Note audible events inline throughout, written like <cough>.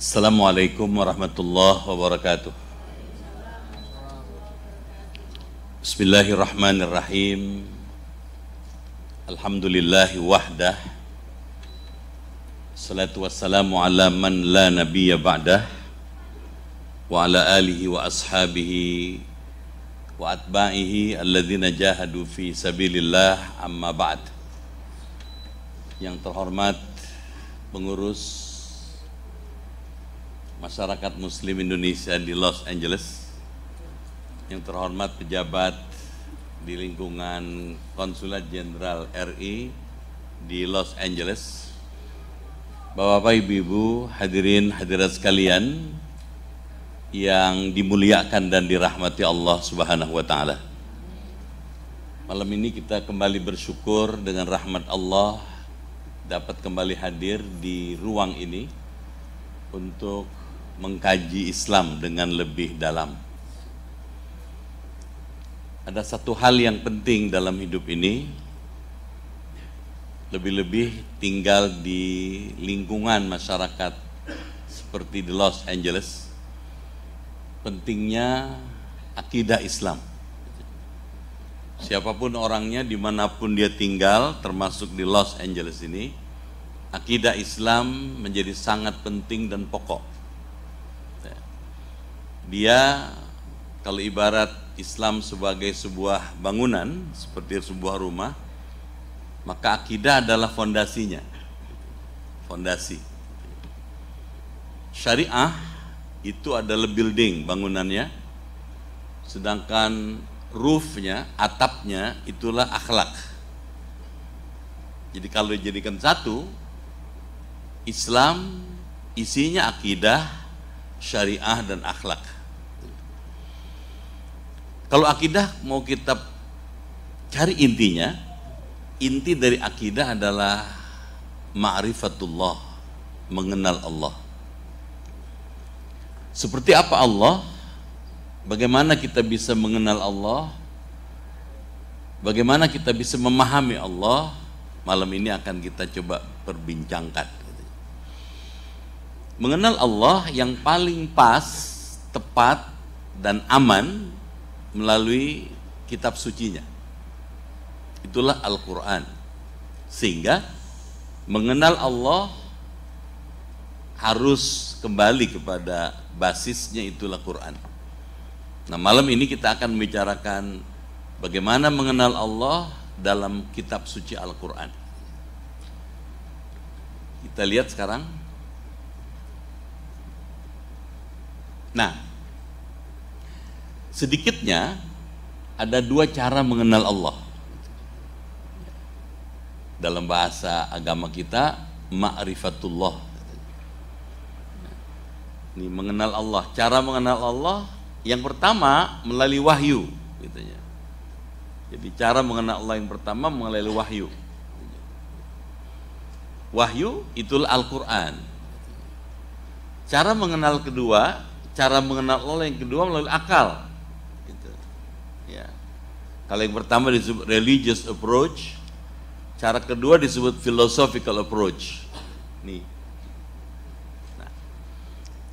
Assalamualaikum warahmatullahi wabarakatuh. Bismillahirrahmanirrahim. Alhamdulillahi wahdah. Salatu wassalamu ala man la nabiyya ba'dah. Wa ala alihi wa ashabihi wa atba'ihi alladzina jahadu fi sabilillah amma ba'd. Yang terhormat pengurus masyarakat muslim Indonesia di Los Angeles yang terhormat pejabat di lingkungan Konsulat Jenderal RI di Los Angeles Bapak-bapak, ibu-ibu, hadirin hadirat sekalian yang dimuliakan dan dirahmati Allah Subhanahu wa taala. Malam ini kita kembali bersyukur dengan rahmat Allah dapat kembali hadir di ruang ini untuk mengkaji Islam dengan lebih dalam. Ada satu hal yang penting dalam hidup ini, lebih-lebih tinggal di lingkungan masyarakat seperti di Los Angeles, pentingnya akidah Islam. Siapapun orangnya, dimanapun dia tinggal, termasuk di Los Angeles ini, akidah Islam menjadi sangat penting dan pokok dia kalau ibarat Islam sebagai sebuah bangunan seperti sebuah rumah maka akidah adalah fondasinya fondasi syariah itu adalah building bangunannya sedangkan roofnya atapnya itulah akhlak jadi kalau dijadikan satu Islam isinya akidah syariah dan akhlak kalau akidah mau kita cari intinya, inti dari akidah adalah ma'rifatullah, mengenal Allah. Seperti apa Allah? Bagaimana kita bisa mengenal Allah? Bagaimana kita bisa memahami Allah? Malam ini akan kita coba perbincangkan. Mengenal Allah yang paling pas, tepat, dan aman melalui kitab sucinya. Itulah Al-Quran. Sehingga mengenal Allah harus kembali kepada basisnya itulah Quran. Nah malam ini kita akan membicarakan bagaimana mengenal Allah dalam kitab suci Al-Quran. Kita lihat sekarang. Nah, sedikitnya ada dua cara mengenal Allah. Dalam bahasa agama kita, ma'rifatullah. Ini mengenal Allah. Cara mengenal Allah yang pertama melalui wahyu, Jadi cara mengenal Allah yang pertama melalui wahyu. Wahyu itulah Al-Qur'an. Cara mengenal kedua, cara mengenal Allah yang kedua melalui akal Ya. Kalau yang pertama disebut religious approach, cara kedua disebut philosophical approach. Nih. Nah,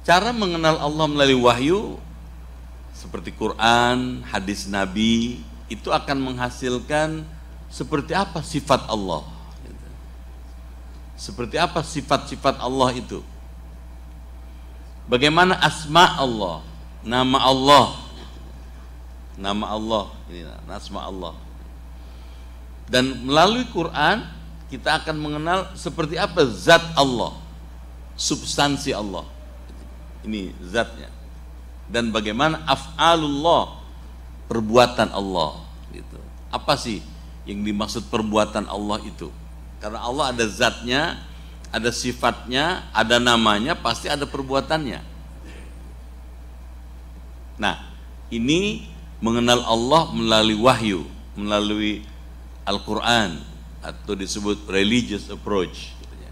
cara mengenal Allah melalui wahyu seperti Quran, hadis Nabi itu akan menghasilkan seperti apa sifat Allah. Seperti apa sifat-sifat Allah itu? Bagaimana asma Allah, nama Allah, nama Allah ini nasma Allah dan melalui Quran kita akan mengenal seperti apa zat Allah substansi Allah ini zatnya dan bagaimana af'alullah perbuatan Allah gitu apa sih yang dimaksud perbuatan Allah itu karena Allah ada zatnya ada sifatnya ada namanya pasti ada perbuatannya nah ini mengenal Allah melalui wahyu, melalui Al-Quran atau disebut religious approach. Gitu ya.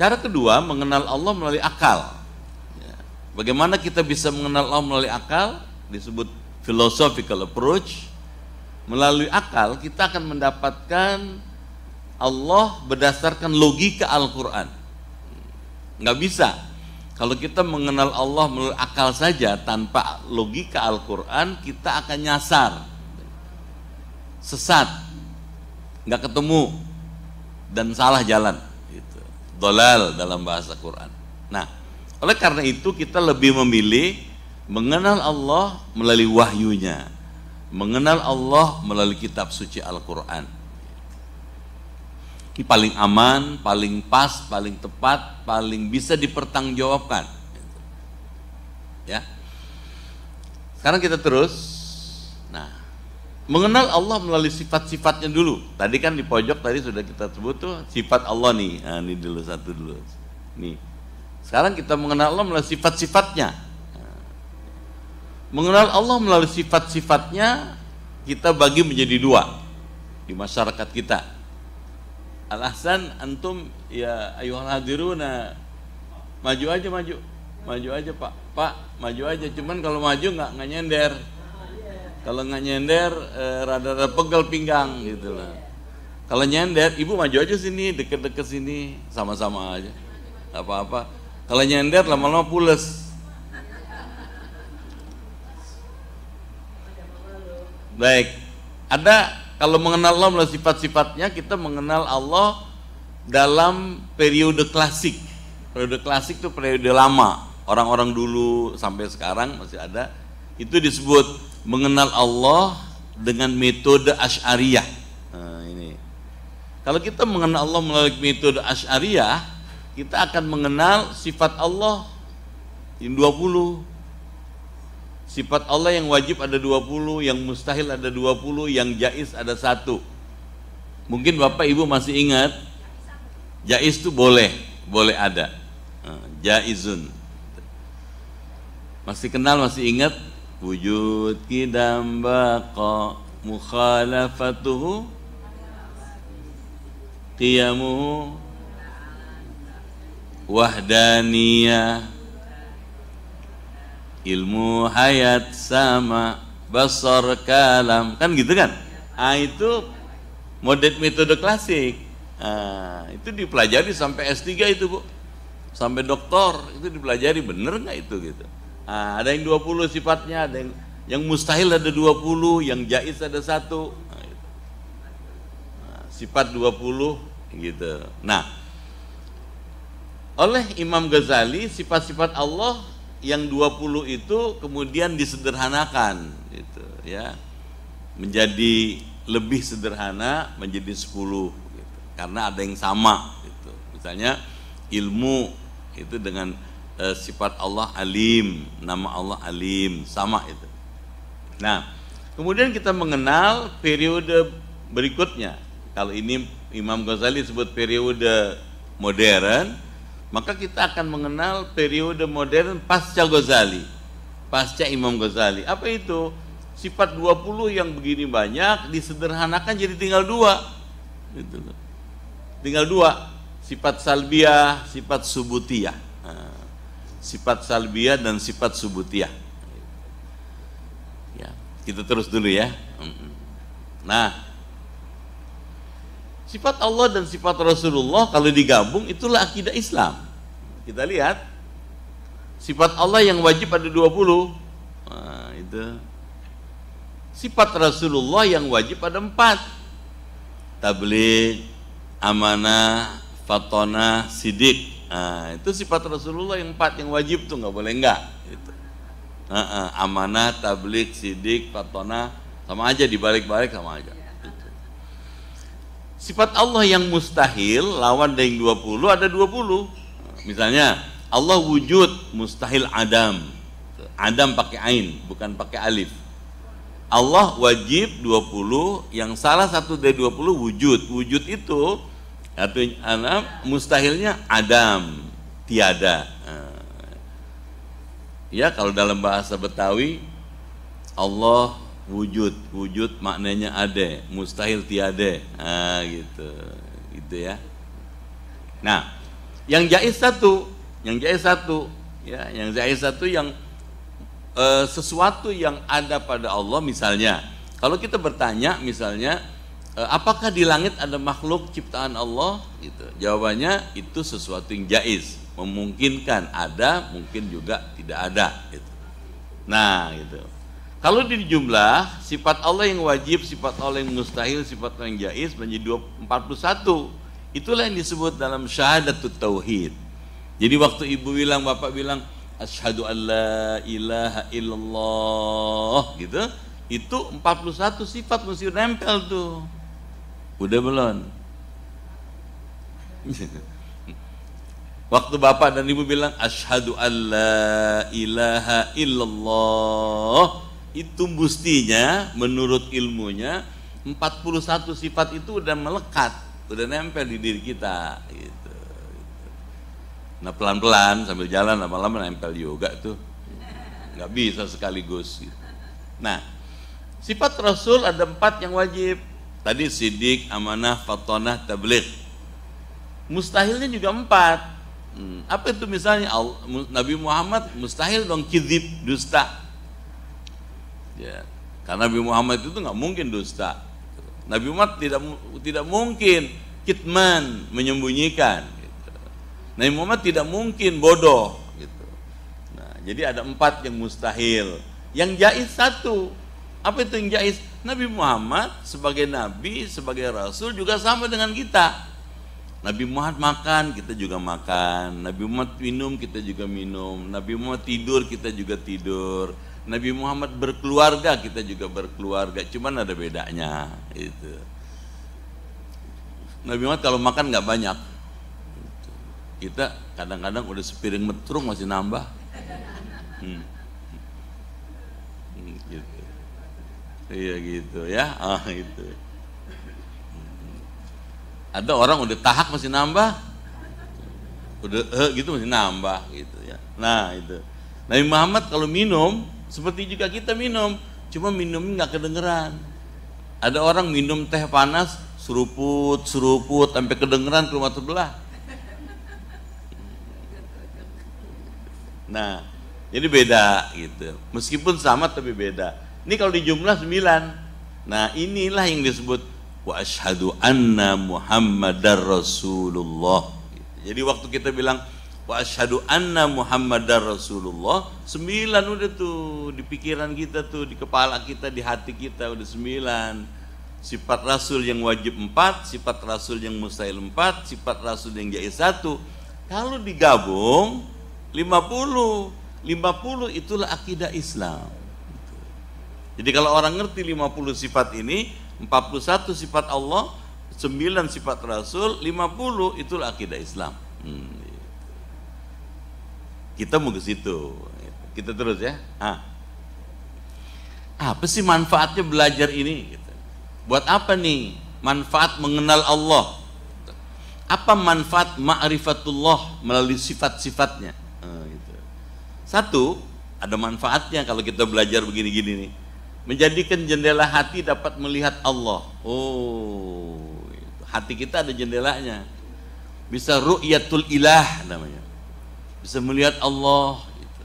Cara kedua mengenal Allah melalui akal. Ya. Bagaimana kita bisa mengenal Allah melalui akal? Disebut philosophical approach. Melalui akal kita akan mendapatkan Allah berdasarkan logika Al-Quran. Nggak bisa kalau kita mengenal Allah melalui akal saja tanpa logika Al-Quran, kita akan nyasar, sesat, nggak ketemu, dan salah jalan. Gitu. Dolal dalam bahasa Quran. Nah, oleh karena itu kita lebih memilih mengenal Allah melalui wahyunya, mengenal Allah melalui kitab suci Al-Quran paling aman, paling pas, paling tepat, paling bisa dipertanggungjawabkan. Ya. Sekarang kita terus. Nah, mengenal Allah melalui sifat-sifatnya dulu. Tadi kan di pojok tadi sudah kita sebut tuh sifat Allah nih. Nah, ini dulu satu dulu. Nih. Sekarang kita mengenal Allah melalui sifat-sifatnya. Mengenal Allah melalui sifat-sifatnya kita bagi menjadi dua di masyarakat kita Alasan antum ya ayuhal hadiruna maju aja maju maju aja pak pak maju aja cuman kalau maju nggak nggak nyender kalau nggak nyender eh, rada-rada pegel pinggang gitu lah kalau nyender ibu maju aja sini deket-deket sini sama-sama aja apa-apa kalau nyender lama-lama pules baik ada kalau mengenal Allah melalui sifat-sifatnya, kita mengenal Allah dalam periode klasik. Periode klasik itu periode lama. Orang-orang dulu sampai sekarang masih ada. Itu disebut mengenal Allah dengan metode asyariah Nah, ini. Kalau kita mengenal Allah melalui metode asyariah kita akan mengenal sifat Allah yang 20 Sifat Allah yang wajib ada 20, yang mustahil ada 20, yang jais ada satu. Mungkin Bapak Ibu masih ingat, jais itu boleh, boleh ada. Nah, jaisun. Masih kenal, masih ingat? Wujud kidam baqa mukhalafatuhu qiyamuhu wahdaniyah ilmu hayat sama basar kalam kan gitu kan ah itu modet metode klasik ah, itu dipelajari sampai S3 itu bu sampai doktor itu dipelajari bener nggak itu gitu ah, ada yang 20 sifatnya ada yang yang mustahil ada 20 yang jais ada satu nah, gitu. nah, sifat 20 gitu nah oleh Imam Ghazali sifat-sifat Allah yang 20 itu kemudian disederhanakan gitu ya. Menjadi lebih sederhana menjadi 10 gitu. Karena ada yang sama gitu. Misalnya ilmu itu dengan e, sifat Allah alim, nama Allah alim, sama itu. Nah, kemudian kita mengenal periode berikutnya. Kalau ini Imam Ghazali sebut periode modern, maka kita akan mengenal periode modern pasca Ghazali, pasca Imam Ghazali. Apa itu? Sifat 20 yang begini banyak disederhanakan jadi tinggal dua. Gitu loh. Tinggal dua, sifat salbiah, sifat subutiah. Nah, sifat salbiah dan sifat subutiah. Ya, kita terus dulu ya. Nah, sifat Allah dan sifat Rasulullah kalau digabung itulah akidah Islam. Kita lihat sifat Allah yang wajib ada 20. Nah, itu. Sifat Rasulullah yang wajib ada empat Tabligh, amanah, fatona sidik. Nah, itu sifat Rasulullah yang empat yang wajib tuh nggak boleh enggak gitu. Nah, amanah, tabligh, sidik, fatona sama aja dibalik-balik sama aja. Iya, gitu. Sifat Allah yang mustahil lawan dengan 20 ada 20. Misalnya Allah wujud mustahil adam. Adam pakai ain bukan pakai alif. Allah wajib 20 yang salah satu dari 20 wujud. Wujud itu anak mustahilnya adam, tiada. Eh. Ya kalau dalam bahasa Betawi Allah wujud, wujud maknanya ada, mustahil tiada. Ah gitu. Gitu ya. Nah, yang jais satu yang jais satu ya yang jais satu yang e, sesuatu yang ada pada Allah misalnya kalau kita bertanya misalnya e, apakah di langit ada makhluk ciptaan Allah gitu jawabannya itu sesuatu yang jais memungkinkan ada mungkin juga tidak ada gitu nah gitu kalau di jumlah, sifat Allah yang wajib, sifat Allah yang mustahil, sifat Allah yang jais menjadi 41 Itulah yang disebut dalam syahadatut tauhid. Jadi waktu ibu bilang, bapak bilang, asyhadu alla ilaha illallah gitu, itu 41 sifat mesti nempel tuh. Udah belum? <laughs> Waktu bapak dan ibu bilang asyhadu alla ilaha illallah itu mestinya menurut ilmunya 41 sifat itu udah melekat udah nempel di diri kita gitu. Nah pelan-pelan sambil jalan lama-lama nempel yoga tuh nggak bisa sekaligus. Gitu. Nah sifat Rasul ada empat yang wajib. Tadi sidik, amanah, fatonah, tabligh. Mustahilnya juga empat. Hmm, apa itu misalnya Nabi Muhammad mustahil dong kizib dusta. Ya, karena Nabi Muhammad itu nggak mungkin dusta Nabi Muhammad tidak tidak mungkin kitman menyembunyikan. Gitu. Nabi Muhammad tidak mungkin bodoh. Gitu. Nah, jadi ada empat yang mustahil. Yang jais satu. Apa itu yang jais? Nabi Muhammad sebagai nabi, sebagai rasul juga sama dengan kita. Nabi Muhammad makan, kita juga makan. Nabi Muhammad minum, kita juga minum. Nabi Muhammad tidur, kita juga tidur. Nabi Muhammad berkeluarga, kita juga berkeluarga, cuman ada bedanya itu. Nabi Muhammad kalau makan nggak banyak, kita kadang-kadang udah sepiring metrum masih nambah. Hmm. hmm. gitu. Iya gitu ya, ah itu. Ada orang udah tahak masih nambah, udah eh, gitu masih nambah gitu ya. Nah itu. Nabi Muhammad kalau minum seperti juga kita minum, cuma minum nggak kedengeran. Ada orang minum teh panas, seruput, seruput, sampai kedengeran ke rumah sebelah. Nah, jadi beda gitu. Meskipun sama tapi beda. Ini kalau di jumlah sembilan. Nah, inilah yang disebut wa ashadu anna Muhammadar Rasulullah. Jadi waktu kita bilang wa asyhadu anna muhammadar rasulullah sembilan udah tuh di pikiran kita tuh di kepala kita di hati kita udah sembilan sifat rasul yang wajib empat sifat rasul yang mustahil empat sifat rasul yang jais satu kalau digabung lima puluh lima puluh itulah akidah Islam jadi kalau orang ngerti lima puluh sifat ini empat puluh satu sifat Allah sembilan sifat Rasul lima puluh itulah akidah Islam hmm. Kita mau ke situ. Kita terus ya. Ah. Apa sih manfaatnya belajar ini? Gitu. Buat apa nih manfaat mengenal Allah? Apa manfaat ma'rifatullah melalui sifat-sifatnya? Eh, gitu. Satu, ada manfaatnya kalau kita belajar begini-gini nih. Menjadikan jendela hati dapat melihat Allah. Oh, gitu. hati kita ada jendelanya. Bisa ru'yatul ilah namanya bisa melihat Allah gitu.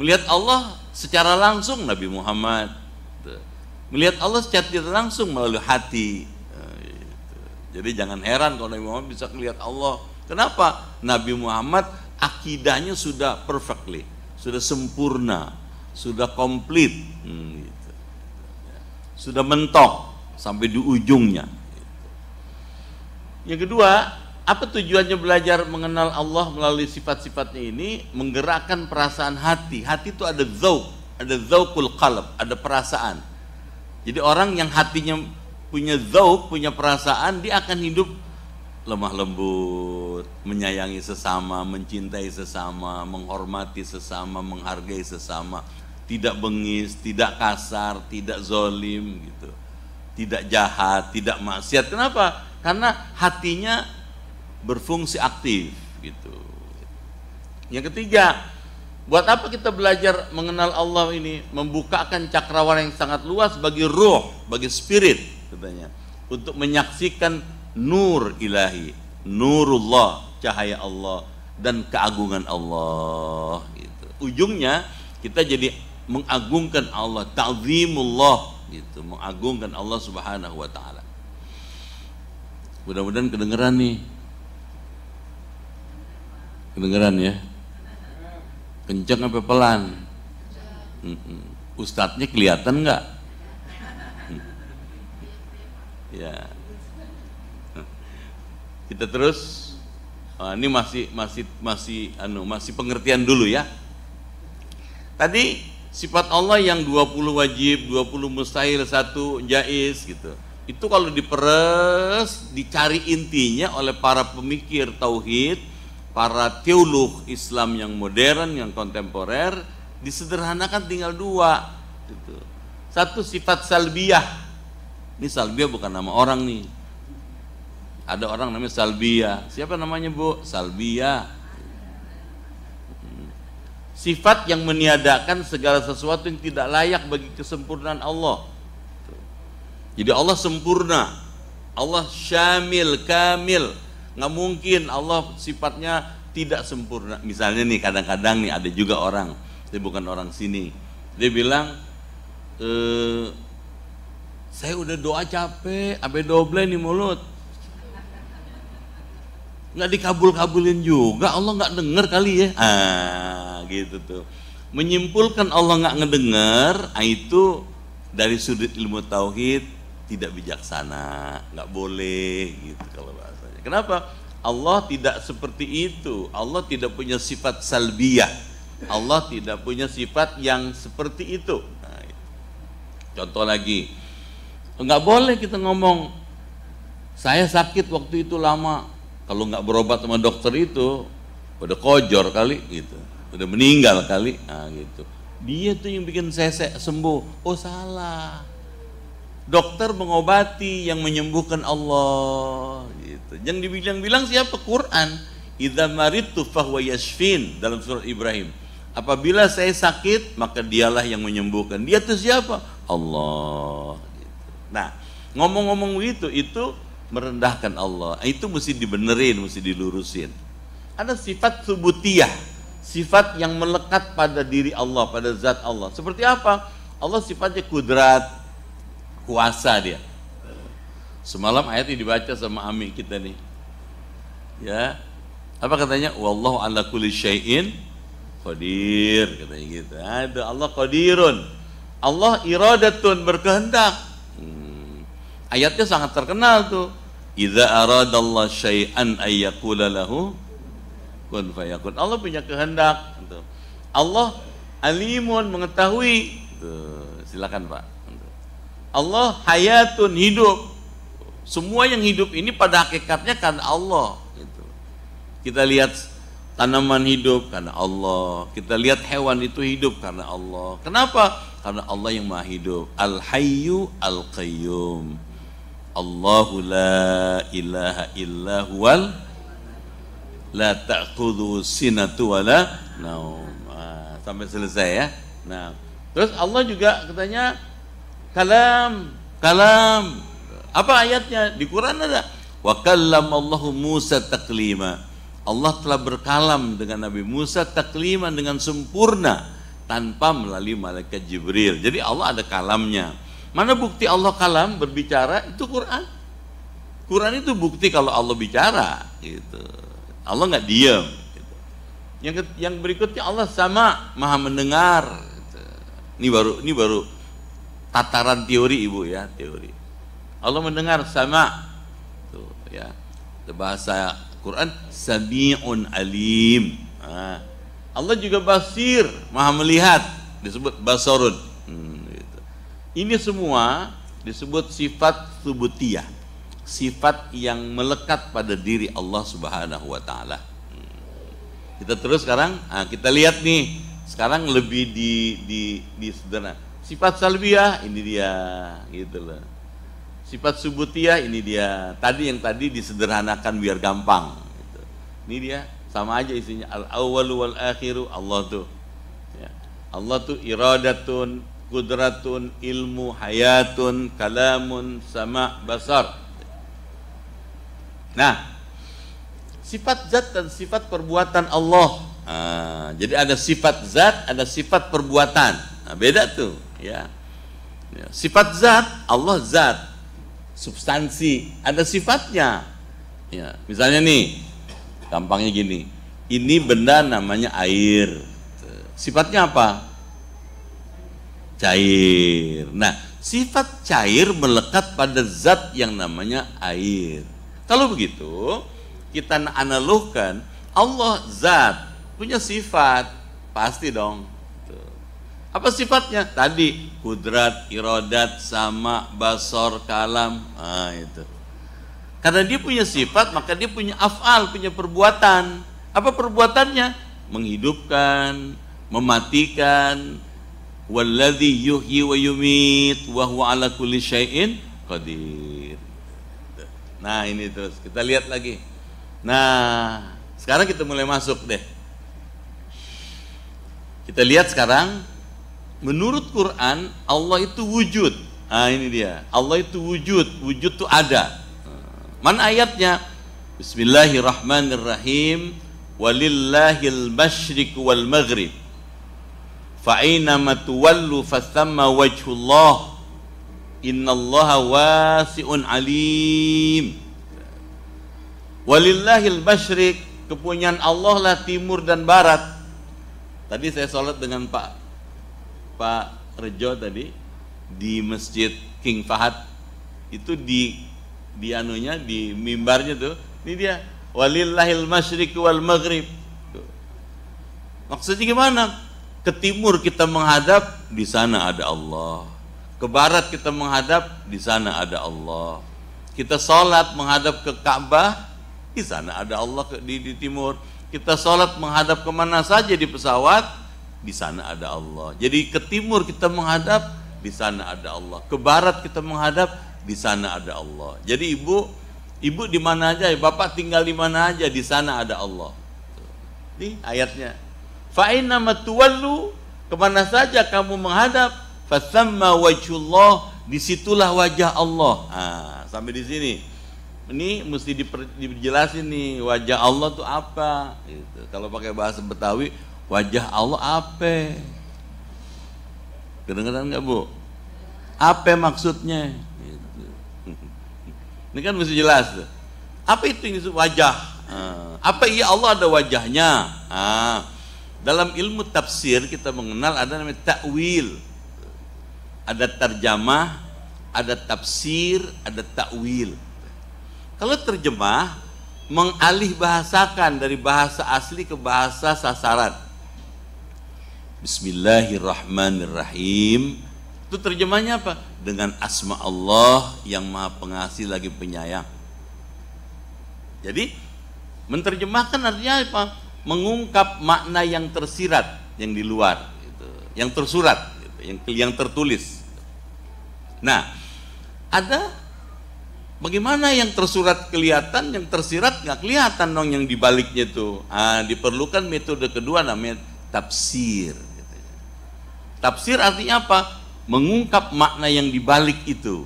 melihat Allah secara langsung Nabi Muhammad gitu. melihat Allah secara langsung melalui hati gitu. jadi jangan heran kalau Nabi Muhammad bisa melihat Allah kenapa Nabi Muhammad akidahnya sudah perfectly sudah sempurna sudah komplit hmm, gitu. sudah mentok sampai di ujungnya gitu. yang kedua apa tujuannya belajar mengenal Allah melalui sifat-sifatnya ini menggerakkan perasaan hati hati itu ada zauk ada zaukul qalb ada perasaan jadi orang yang hatinya punya zauk punya perasaan dia akan hidup lemah lembut menyayangi sesama mencintai sesama menghormati sesama menghargai sesama tidak bengis tidak kasar tidak zolim gitu tidak jahat tidak maksiat kenapa karena hatinya berfungsi aktif gitu. Yang ketiga, buat apa kita belajar mengenal Allah ini? Membukakan cakrawala yang sangat luas bagi ruh, bagi spirit katanya, untuk menyaksikan nur ilahi, nurullah, cahaya Allah dan keagungan Allah gitu. Ujungnya kita jadi mengagungkan Allah, ta'zimullah gitu, mengagungkan Allah Subhanahu wa taala. Mudah-mudahan kedengeran nih Kedengeran ya? Kenceng apa pelan? Ustadznya kelihatan nggak? ya. Kita terus. Nah, ini masih masih masih anu masih pengertian dulu ya. Tadi sifat Allah yang 20 wajib, 20 mustahil, satu jais gitu. Itu kalau diperes, dicari intinya oleh para pemikir tauhid, para teolog Islam yang modern, yang kontemporer disederhanakan tinggal dua. Gitu. Satu sifat salbiah. Ini salbiah bukan nama orang nih. Ada orang namanya salbiah. Siapa namanya bu? Salbiah. Hmm. Sifat yang meniadakan segala sesuatu yang tidak layak bagi kesempurnaan Allah. Jadi Allah sempurna. Allah syamil, kamil nggak mungkin Allah sifatnya tidak sempurna misalnya nih kadang-kadang nih ada juga orang dia bukan orang sini dia bilang e, saya udah doa capek abe doble nih mulut nggak dikabul-kabulin juga Allah nggak dengar kali ya ah gitu tuh menyimpulkan Allah nggak ngedengar ah, itu dari sudut ilmu tauhid tidak bijaksana nggak boleh gitu kalau Kenapa? Allah tidak seperti itu. Allah tidak punya sifat salbiah. Allah tidak punya sifat yang seperti itu. Nah, iya. contoh lagi, nggak boleh kita ngomong saya sakit waktu itu lama. Kalau nggak berobat sama dokter itu, udah kojor kali gitu, udah meninggal kali, nah, gitu. Dia tuh yang bikin sesek sembuh. Oh salah. Dokter mengobati yang menyembuhkan Allah. Gitu. Yang dibilang-bilang siapa? Quran. Idza maritu fahuwa yashfin dalam surat Ibrahim. Apabila saya sakit, maka dialah yang menyembuhkan. Dia itu siapa? Allah. Nah, ngomong-ngomong itu itu merendahkan Allah. Itu mesti dibenerin, mesti dilurusin. Ada sifat subutiyah, sifat yang melekat pada diri Allah, pada zat Allah. Seperti apa? Allah sifatnya kudrat, kuasa dia. Semalam ayat ini dibaca sama Ami kita nih. Ya. Apa katanya? Wallahu ala kulli syai'in qadir katanya gitu. Ada Allah qadirun. Allah iradatun berkehendak. Hmm. Ayatnya sangat terkenal tuh. Idza aradallahu syai'an ayyakula lahu kun fayakun. Allah punya kehendak tuh. Gitu. Allah alimun mengetahui. Tuh, gitu. silakan Pak. Gitu. Allah hayatun hidup semua yang hidup ini pada hakikatnya karena Allah. Gitu. Kita lihat tanaman hidup karena Allah. Kita lihat hewan itu hidup karena Allah. Kenapa? Karena Allah yang maha hidup. Al Hayyu Al Qayyum. Allahu la ilaha illa huwal la ta'khudhu sinatu wa la naum. Ah, sampai selesai ya. Nah, terus Allah juga katanya kalam kalam apa ayatnya? Di Quran ada. Wa Allahu Musa taklima. Allah telah berkalam dengan Nabi Musa takliman dengan sempurna tanpa melalui malaikat Jibril. Jadi Allah ada kalamnya. Mana bukti Allah kalam berbicara? Itu Quran. Quran itu bukti kalau Allah bicara gitu. Allah nggak diam. Gitu. Yang yang berikutnya Allah sama maha mendengar. Gitu. Ini baru ini baru tataran teori ibu ya teori. Allah mendengar sama tuh ya bahasa Quran sabiun alim nah, Allah juga basir maha melihat disebut basarun hmm, gitu. ini semua disebut sifat subutiyah sifat yang melekat pada diri Allah Subhanahu wa taala. Hmm. Kita terus sekarang nah, kita lihat nih sekarang lebih di di di sederhana. Sifat salbiah ini dia gitu loh Sifat subutiah ini dia. Tadi yang tadi disederhanakan biar gampang. Gitu. Ini dia sama aja isinya al awalu wal akhiru Allah tuh. Ya. Allah tuh iradatun, kudratun, ilmu, hayatun, kalamun, sama basar. Nah, sifat zat dan sifat perbuatan Allah. jadi ada sifat zat, ada sifat perbuatan. Nah, beda tuh, ya. ya. Sifat zat, Allah zat substansi, ada sifatnya. Ya, misalnya nih, gampangnya gini, ini benda namanya air. Sifatnya apa? Cair. Nah, sifat cair melekat pada zat yang namanya air. Kalau begitu, kita analogkan Allah zat punya sifat, pasti dong apa sifatnya? Tadi kudrat, irodat, sama, basor, kalam. Ah, itu. Karena dia punya sifat, maka dia punya afal, punya perbuatan. Apa perbuatannya? Menghidupkan, mematikan. Walladhi yuhyi wa yumit wa huwa ala kulli syai'in qadir. Nah, ini terus kita lihat lagi. Nah, sekarang kita mulai masuk deh. Kita lihat sekarang menurut Quran Allah itu wujud. Nah ini dia. Allah itu wujud, wujud itu ada. Mana ayatnya? Bismillahirrahmanirrahim. Walillahil masyriq wal maghrib. Fa'inama tuwallu fathamma wajhullah. Innallaha wasi'un alim. Walillahil masyriq. Kepunyaan Allah lah timur dan barat. Tadi saya sholat dengan Pak Pak Rejo tadi di Masjid King Fahad itu di di anunya di mimbarnya tuh ini dia walillahil masyriq wal maghrib maksudnya gimana ke timur kita menghadap di sana ada Allah ke barat kita menghadap di sana ada Allah kita sholat menghadap ke Ka'bah di sana ada Allah di, di timur kita sholat menghadap kemana saja di pesawat di sana ada Allah. Jadi ke timur kita menghadap, di sana ada Allah. Ke barat kita menghadap, di sana ada Allah. Jadi ibu, ibu di mana aja, ya? bapak tinggal di mana aja, di sana ada Allah. Ini ayatnya. Fa'inna matuwallu kemana saja kamu menghadap, fasamma wajhullah disitulah wajah Allah. Nah, sampai di sini. Ini mesti diperjelasin dijelasin nih wajah Allah tuh apa. Gitu. Kalau pakai bahasa Betawi, Wajah Allah apa? Kedengeran nggak bu? Apa maksudnya? Gitu. <laughs> Ini kan mesti jelas. Apa itu yang disebut wajah? Ah. Apa iya Allah ada wajahnya? Ah. Dalam ilmu tafsir kita mengenal ada namanya takwil. Ada terjemah, ada tafsir, ada takwil. Kalau terjemah mengalih bahasakan dari bahasa asli ke bahasa sasaran. Bismillahirrahmanirrahim. Itu terjemahnya apa? Dengan asma Allah yang maha pengasih lagi penyayang. Jadi menterjemahkan artinya apa? Mengungkap makna yang tersirat, yang di luar, gitu. yang tersurat, gitu. yang yang tertulis. Nah, ada bagaimana yang tersurat kelihatan, yang tersirat nggak kelihatan dong yang dibaliknya itu. Ah, diperlukan metode kedua namanya tafsir. Gitu ya. Tafsir artinya apa? Mengungkap makna yang dibalik itu,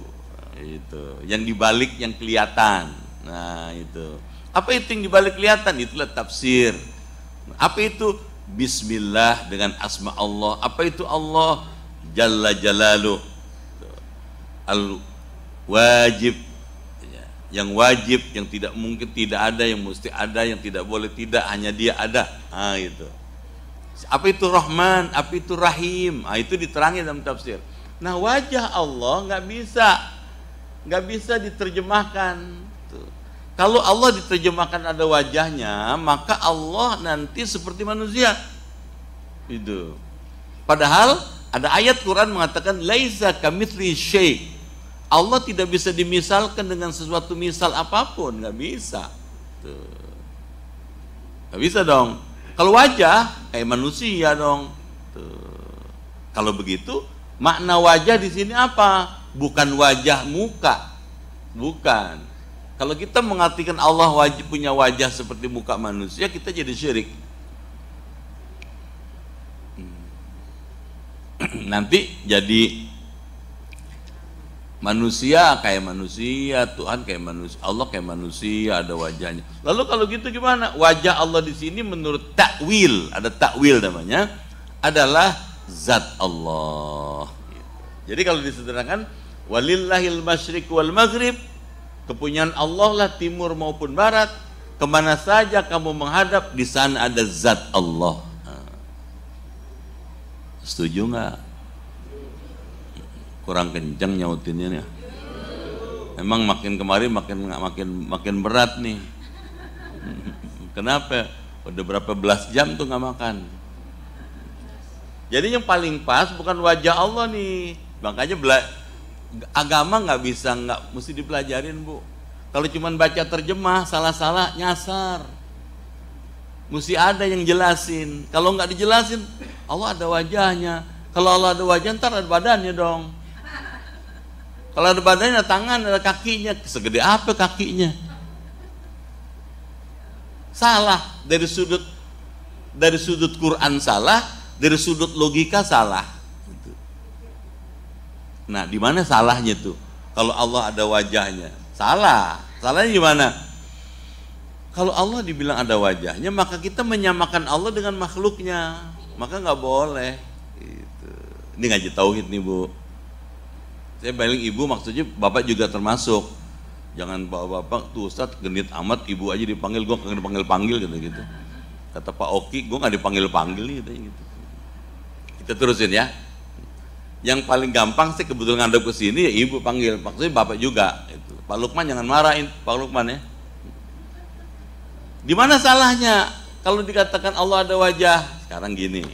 nah, itu, yang dibalik yang kelihatan. Nah itu, apa itu yang dibalik kelihatan? Itulah tafsir. Apa itu Bismillah dengan asma Allah? Apa itu Allah Jalla Jalalu? Al wajib ya. yang wajib yang tidak mungkin tidak ada yang mesti ada yang tidak boleh tidak hanya dia ada ah itu apa itu Rahman, apa itu Rahim. Nah, itu diterangi dalam tafsir. Nah, wajah Allah nggak bisa nggak bisa diterjemahkan. Kalau Allah diterjemahkan ada wajahnya, maka Allah nanti seperti manusia. Itu. Padahal ada ayat Quran mengatakan laisa kamitsli syai'. Allah tidak bisa dimisalkan dengan sesuatu misal apapun, nggak bisa. Tuh. Nggak bisa dong. Kalau wajah, eh manusia dong. Kalau begitu, makna wajah di sini apa? Bukan wajah muka. Bukan. Kalau kita mengartikan Allah wajib punya wajah seperti muka manusia, kita jadi syirik. Hmm. <clears throat> Nanti jadi manusia kayak manusia, Tuhan kayak manusia, Allah kayak manusia, ada wajahnya. Lalu kalau gitu gimana? Wajah Allah di sini menurut takwil, ada takwil namanya, adalah zat Allah. Jadi kalau disederhanakan, walillahil masyriq wal maghrib, kepunyaan Allah lah timur maupun barat, kemana saja kamu menghadap, di sana ada zat Allah. Nah, setuju nggak? kurang kenceng nyautinnya nih. Emang makin kemari makin makin makin berat nih. Kenapa? Udah berapa belas jam tuh nggak makan. Jadi yang paling pas bukan wajah Allah nih. Makanya bela agama nggak bisa nggak mesti dipelajarin bu. Kalau cuma baca terjemah salah-salah nyasar. Mesti ada yang jelasin. Kalau nggak dijelasin, Allah ada wajahnya. Kalau Allah ada wajah ntar ada badannya dong kalau ada badannya, ada tangan, ada kakinya. Segede apa kakinya? Salah dari sudut dari sudut Quran salah, dari sudut logika salah. Gitu. Nah, di mana salahnya tuh? Kalau Allah ada wajahnya, salah. Salahnya gimana? Kalau Allah dibilang ada wajahnya, maka kita menyamakan Allah dengan makhluknya, maka nggak boleh. Gitu. Ini ngaji tauhid nih bu saya paling ibu maksudnya bapak juga termasuk. Jangan bawa bapak tuh Ustadz genit amat ibu aja dipanggil gue kagak dipanggil-panggil gitu gitu. Kata Pak Oki gue nggak dipanggil-panggil nih gitu gitu. Kita terusin ya. Yang paling gampang sih kebetulan ada ke sini ya ibu panggil, maksudnya bapak juga. Gitu. Pak Lukman jangan marahin Pak Lukman ya. Di mana salahnya kalau dikatakan Allah ada wajah? Sekarang gini.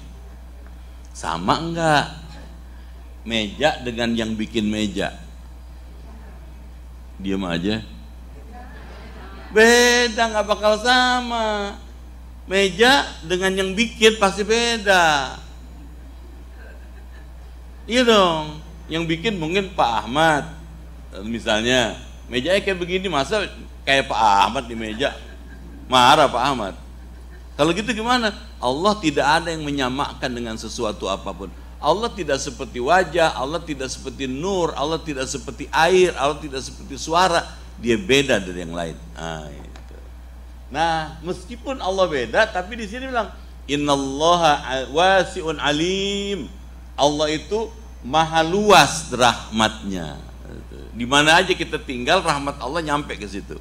Sama enggak meja dengan yang bikin meja diam aja beda nggak bakal sama meja dengan yang bikin pasti beda iya dong yang bikin mungkin Pak Ahmad misalnya meja kayak begini masa kayak Pak Ahmad di meja marah Pak Ahmad kalau gitu gimana Allah tidak ada yang menyamakan dengan sesuatu apapun Allah tidak seperti wajah, Allah tidak seperti nur, Allah tidak seperti air, Allah tidak seperti suara. Dia beda dari yang lain. Nah, itu. nah meskipun Allah beda, tapi di sini bilang Inna Allah wasiun alim. Allah itu maha luas rahmatnya. Gitu. Di mana aja kita tinggal rahmat Allah nyampe ke situ.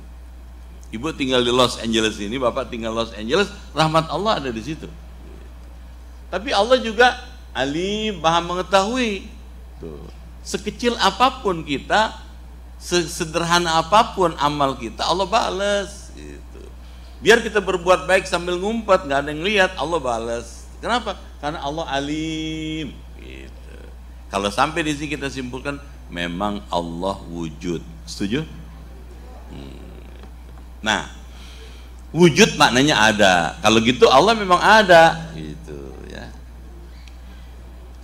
Ibu tinggal di Los Angeles ini, bapak tinggal Los Angeles, rahmat Allah ada di situ. Gitu. Tapi Allah juga Ali maha mengetahui. Tuh. Sekecil apapun kita, sederhana apapun amal kita, Allah balas. Gitu. Biar kita berbuat baik sambil ngumpet, nggak ada yang lihat, Allah balas. Kenapa? Karena Allah alim. Gitu. Kalau sampai di sini kita simpulkan, memang Allah wujud. Setuju? Hmm. Nah, wujud maknanya ada. Kalau gitu Allah memang ada. Gitu.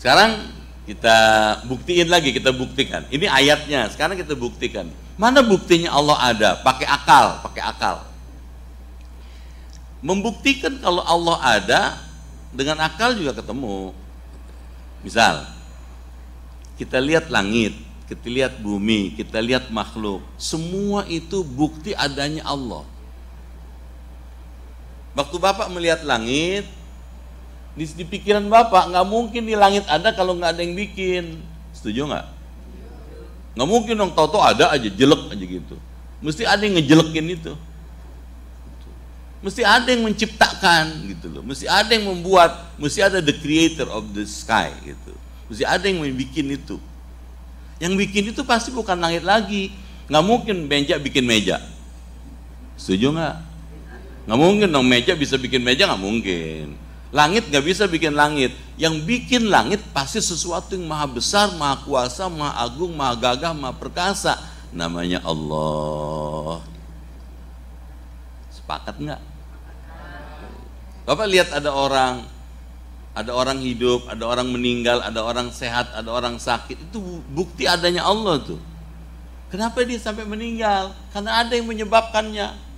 Sekarang kita buktiin lagi, kita buktikan. Ini ayatnya, sekarang kita buktikan. Mana buktinya Allah ada? Pakai akal, pakai akal. Membuktikan kalau Allah ada dengan akal juga ketemu. Misal, kita lihat langit, kita lihat bumi, kita lihat makhluk. Semua itu bukti adanya Allah. Waktu Bapak melihat langit, di, di pikiran Bapak nggak mungkin di langit ada kalau nggak ada yang bikin. Setuju nggak? Nggak mungkin dong toto ada aja jelek aja gitu. Mesti ada yang ngejelekin itu. Mesti ada yang menciptakan gitu loh. Mesti ada yang membuat, mesti ada the creator of the sky gitu. Mesti ada yang bikin itu. Yang bikin itu pasti bukan langit lagi. Nggak mungkin meja bikin meja. Setuju nggak? Nggak mungkin dong meja bisa bikin meja nggak mungkin. Langit gak bisa bikin langit. Yang bikin langit pasti sesuatu yang maha besar, maha kuasa, maha agung, maha gagah, maha perkasa. Namanya Allah. Sepakat nggak? Bapak lihat ada orang, ada orang hidup, ada orang meninggal, ada orang sehat, ada orang sakit. Itu bukti adanya Allah tuh. Kenapa dia sampai meninggal? Karena ada yang menyebabkannya.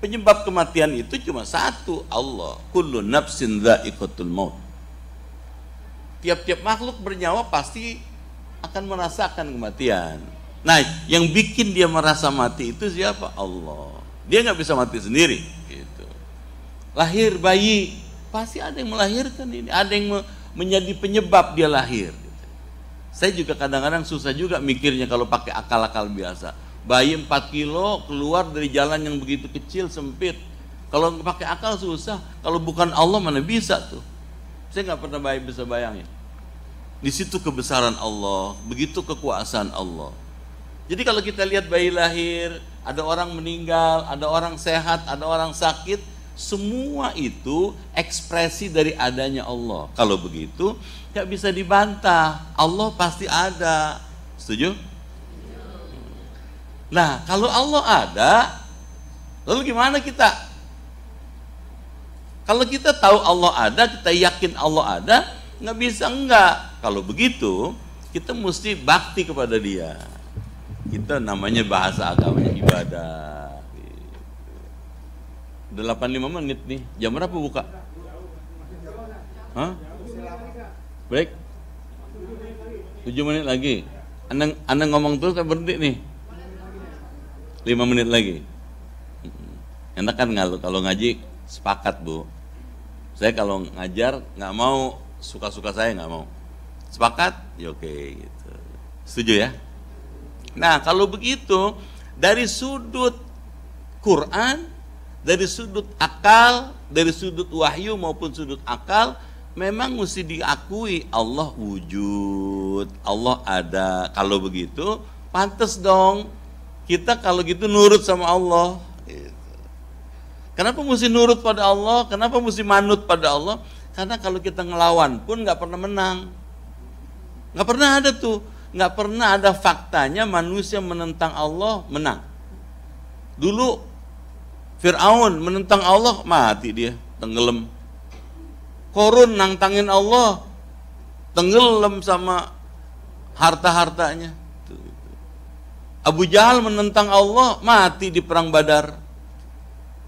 Penyebab kematian itu cuma satu, Allah. Kullu nafsin dha'iqatul maut. Tiap-tiap makhluk bernyawa pasti akan merasakan kematian. Nah, yang bikin dia merasa mati itu siapa? Allah. Dia nggak bisa mati sendiri. Gitu. Lahir bayi pasti ada yang melahirkan ini, ada yang menjadi penyebab dia lahir. Gitu. Saya juga kadang-kadang susah juga mikirnya kalau pakai akal-akal biasa bayi 4 kilo keluar dari jalan yang begitu kecil sempit kalau pakai akal susah kalau bukan Allah mana bisa tuh saya nggak pernah bayi bisa bayangin di situ kebesaran Allah begitu kekuasaan Allah jadi kalau kita lihat bayi lahir ada orang meninggal ada orang sehat ada orang sakit semua itu ekspresi dari adanya Allah. Kalau begitu, nggak bisa dibantah. Allah pasti ada. Setuju? Nah, kalau Allah ada, lalu gimana kita? Kalau kita tahu Allah ada, kita yakin Allah ada, nggak bisa enggak. Kalau begitu, kita mesti bakti kepada Dia. Kita namanya bahasa agamanya ibadah. Udah 85 menit nih. Jam berapa buka? Hah? Break? 7 menit lagi. Anda, anda ngomong terus saya berhenti nih lima menit lagi hmm. enak kan nggak kalau ngaji sepakat bu saya kalau ngajar nggak mau suka-suka saya nggak mau sepakat ya oke gitu setuju ya nah kalau begitu dari sudut Quran dari sudut akal dari sudut wahyu maupun sudut akal memang mesti diakui Allah wujud Allah ada kalau begitu pantas dong kita kalau gitu nurut sama Allah Kenapa mesti nurut pada Allah? Kenapa mesti manut pada Allah? Karena kalau kita ngelawan pun nggak pernah menang. Nggak pernah ada tuh, nggak pernah ada faktanya manusia menentang Allah menang. Dulu Fir'aun menentang Allah mati dia, tenggelam. Korun nantangin Allah, tenggelam sama harta-hartanya. Abu Jahal menentang Allah mati di perang Badar.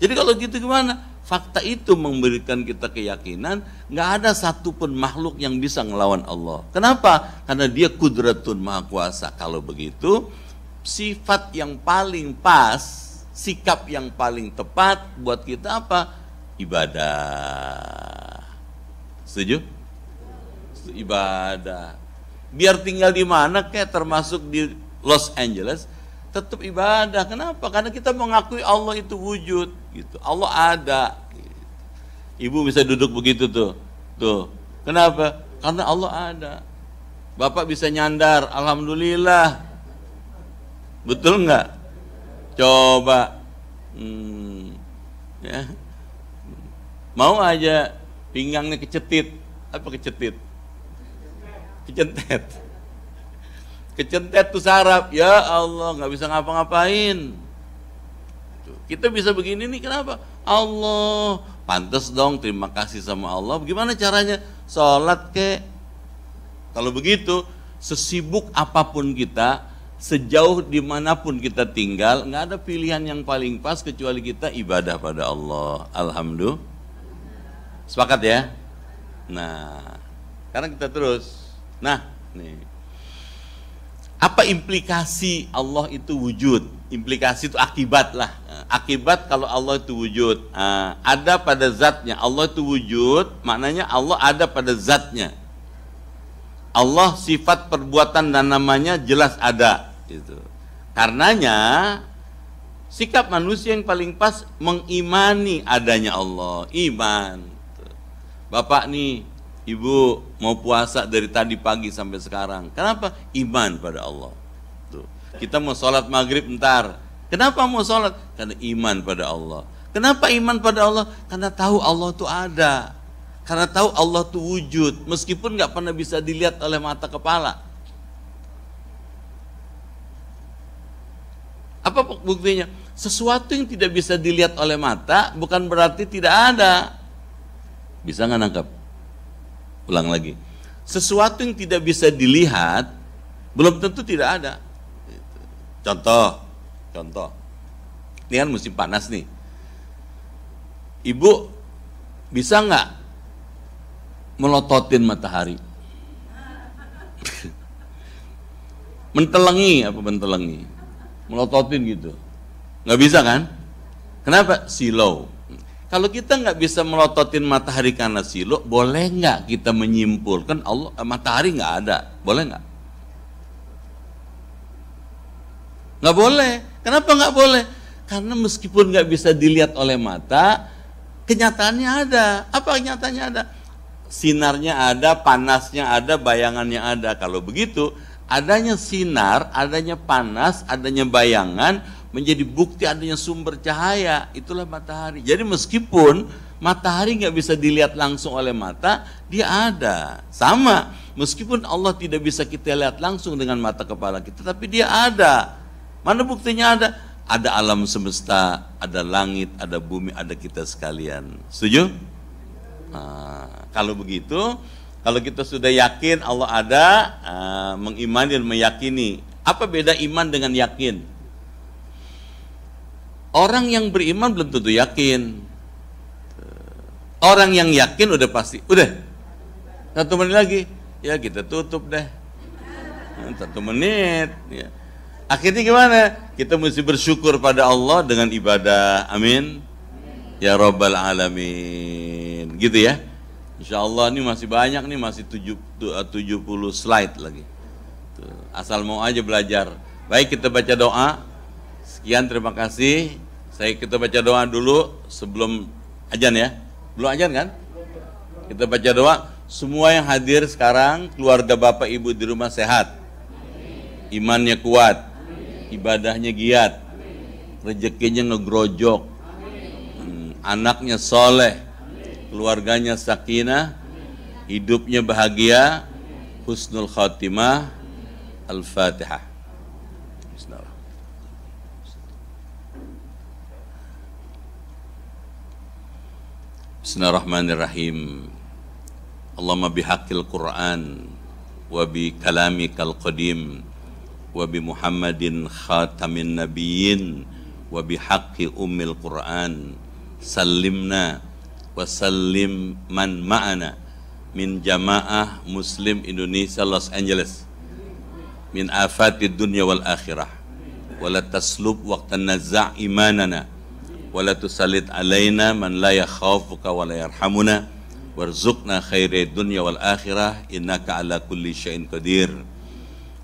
Jadi kalau gitu gimana? Fakta itu memberikan kita keyakinan nggak ada satupun makhluk yang bisa ngelawan Allah. Kenapa? Karena dia kudratun maha kuasa. Kalau begitu, sifat yang paling pas, sikap yang paling tepat buat kita apa? Ibadah. Setuju? Ibadah. Biar tinggal di mana kayak termasuk di Los Angeles tetap ibadah. Kenapa? Karena kita mengakui Allah itu wujud gitu. Allah ada. Gitu. Ibu bisa duduk begitu tuh. Tuh. Kenapa? Karena Allah ada. Bapak bisa nyandar, alhamdulillah. Betul nggak? Coba. Hmm. Ya. Mau aja pinggangnya kecetit. Apa kecetit? Kecetet kecentet tuh sarap ya Allah nggak bisa ngapa-ngapain kita bisa begini nih kenapa Allah pantas dong terima kasih sama Allah gimana caranya sholat ke kalau begitu sesibuk apapun kita sejauh dimanapun kita tinggal nggak ada pilihan yang paling pas kecuali kita ibadah pada Allah alhamdulillah sepakat ya nah karena kita terus nah nih apa implikasi Allah itu wujud? Implikasi itu akibat lah. Akibat kalau Allah itu wujud. Ada pada zatnya. Allah itu wujud, maknanya Allah ada pada zatnya. Allah sifat perbuatan dan namanya jelas ada. Gitu. Karenanya sikap manusia yang paling pas mengimani adanya Allah, iman. Bapak nih Ibu mau puasa dari tadi pagi sampai sekarang. Kenapa? Iman pada Allah. Tuh. Kita mau sholat maghrib ntar. Kenapa mau sholat? Karena iman pada Allah. Kenapa iman pada Allah? Karena tahu Allah itu ada. Karena tahu Allah itu wujud. Meskipun gak pernah bisa dilihat oleh mata kepala. Apa buktinya? Sesuatu yang tidak bisa dilihat oleh mata bukan berarti tidak ada. Bisa gak nangkep? ulang lagi sesuatu yang tidak bisa dilihat belum tentu tidak ada contoh contoh ini kan musim panas nih ibu bisa nggak melototin matahari <laughs> mentelengi apa mentelengi melototin gitu nggak bisa kan kenapa silau kalau kita nggak bisa melototin matahari karena silo, boleh nggak kita menyimpulkan Allah eh, matahari nggak ada? Boleh nggak? Nggak boleh. Kenapa nggak boleh? Karena meskipun nggak bisa dilihat oleh mata, kenyataannya ada. Apa kenyataannya ada? Sinarnya ada, panasnya ada, bayangannya ada. Kalau begitu, adanya sinar, adanya panas, adanya bayangan, menjadi bukti adanya sumber cahaya itulah matahari jadi meskipun matahari nggak bisa dilihat langsung oleh mata dia ada sama meskipun Allah tidak bisa kita lihat langsung dengan mata kepala kita tapi dia ada mana buktinya ada ada alam semesta ada langit ada bumi ada kita sekalian setuju nah, kalau begitu kalau kita sudah yakin Allah ada uh, mengimani dan meyakini apa beda iman dengan yakin Orang yang beriman belum tentu yakin. Orang yang yakin udah pasti, udah. Satu menit lagi, ya kita tutup deh. <laughs> Satu menit. Ya. Akhirnya gimana? Kita mesti bersyukur pada Allah dengan ibadah. Amin. Ya Robbal Alamin. Gitu ya. Insya Allah ini masih banyak nih, masih 70 eh, slide lagi. Asal mau aja belajar. Baik kita baca doa. Sekian terima kasih. Saya kita baca doa dulu sebelum ajan ya. Belum ajan kan? Kita baca doa. Semua yang hadir sekarang keluarga Bapak Ibu di rumah sehat. Imannya kuat. Ibadahnya giat. Rezekinya ngegrojok. Hmm, anaknya soleh. Keluarganya sakinah. Hidupnya bahagia. Husnul khotimah. Al-Fatihah. Bismillahirrahmanirrahim. Allahumma bihaqil Qur'an wa bi kalamikal qadim wa bi Muhammadin khatamin nabiyyin wa bi haqqi ummil Qur'an sallimna wa sallim man ma'ana min jamaah muslim Indonesia Los Angeles min afati dunya wal akhirah wala taslub waqtan nazza imanana ولا تسلط علينا من لا يخافك ولا يرحمنا وارزقنا خير الدنيا والآخرة إنك على كل شيء قدير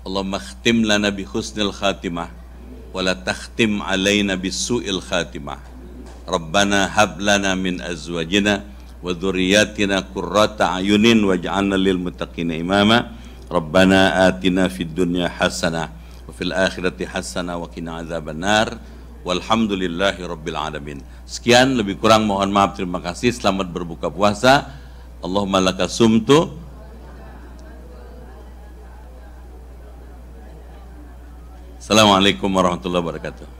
اللهم اختم لنا بحسن الخاتمة ولا تختم علينا بسوء الخاتمة ربنا هب لنا من أزواجنا وذرياتنا قرة أعين واجعلنا للمتقين إماما ربنا آتنا في الدنيا حسنة وفي الآخرة حسنة وقنا عذاب النار Walhamdulillahi Rabbil Alamin. Sekian, lebih kurang mohon maaf, terima kasih. Selamat berbuka puasa. Allahumma laka sumtu. Assalamualaikum warahmatullahi wabarakatuh.